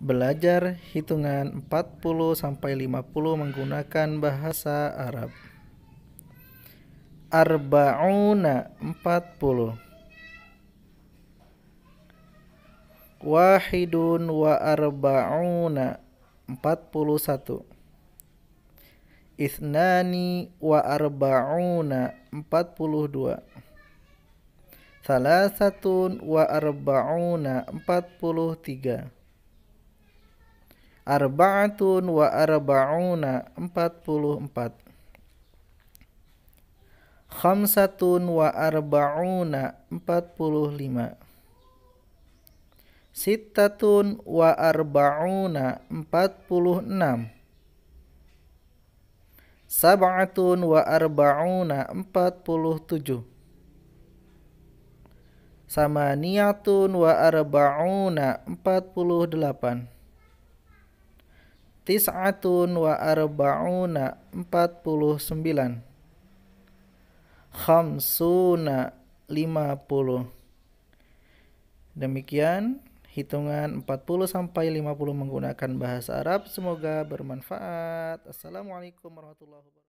Belajar hitungan 40 sampai 50 menggunakan bahasa Arab. Arbauna 40 Wahidun wa arbauna 41 Isnani wa arbauna 42 Salasatun wa arbauna 43 arba'atun wa arba'una empat puluh empat khamsatun wa arba'una empat puluh lima sittatun wa arba'una empat puluh enam sab'atun wa arba'una empat puluh tujuh samaniyatun wa arba'una empat puluh delapan tis'atun wa arba'una 49 khamsuna 50 demikian hitungan 40 sampai 50 menggunakan bahasa Arab semoga bermanfaat assalamualaikum warahmatullahi wabarakatuh